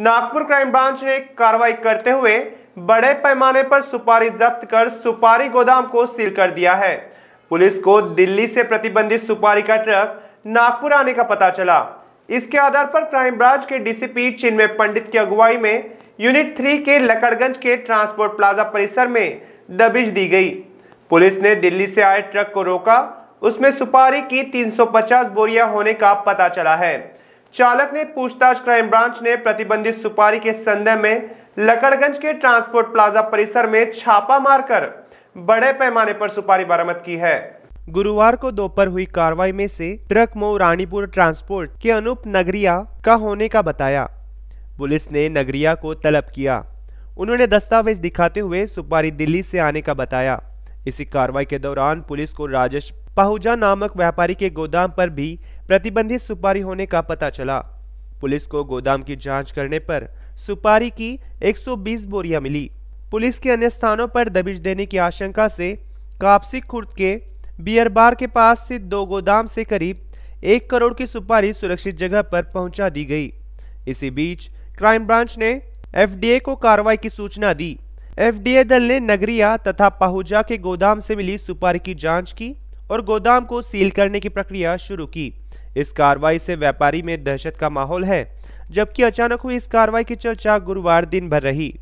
Nagpur crime branch ने कार्रवाई करते हुए बड़े पैमाने पर सुपारी जब्त कर सुपारी गोदाम को सील कर दिया है पुलिस को दिल्ली से प्रतिबंधित सुपारी का ट्रक नागपुर आने का पता चला इसके आधार पर क्राइम ब्रांच के डीसीपी चिन्मय पंडित की अगुवाई में यूनिट थ्री के लकड़गंज के ट्रांसपोर्ट प्लाजा परिसर में दबिश दी गई पुलिस ने दिल्ली से आए ट्रक को रोका उसमें सुपारी की 350 बोरियां होने का पता चला है चालक ने पूछताछ क्राइम ब्रांच ने प्रतिबंधित सुपारी के संदर्भ में लकड़गंज के ट्रांसपोर्ट प्लाजा परिसर में छापा मारकर बड़े पैमाने पर सुपारी बरामद की है गुरुवार को दोपहर हुई कार्रवाई में से ट्रक मो रानीपुर ट्रांसपोर्ट के अनुप नगरिया का होने का बताया पुलिस ने नगरिया को तलब किया उन्होंने दस्तावेज दिखाते हुए सुपारी दिल्ली से आने का बताया इसी कार्रवाई के दौरान पुलिस को राजेश पाहुजा नामक व्यापारी के गोदाम पर भी प्रतिबंधित सुपारी होने का पता चला पुलिस को गोदाम की जांच करने पर सुपारी की 120 बोरियां मिली पुलिस के अन्य स्थानों पर दबिश देने की आशंका से कापसी खुर्द के बियर बार के पास स्थित दो गोदाम से करीब एक करोड़ की सुपारी सुरक्षित जगह पर पहुंचा दी गई इसी बीच क्राइम ब्रांच ने एफडीए को कार्रवाई की सूचना दी एफडीए दल ने नगरिया तथा पाहुजा के गोदाम से मिली सुपारी की जांच की और गोदाम को सील करने की प्रक्रिया शुरू की इस कार्रवाई से व्यापारी में दहशत का माहौल है जबकि अचानक हुई इस कार्रवाई की चर्चा गुरुवार दिन भर रही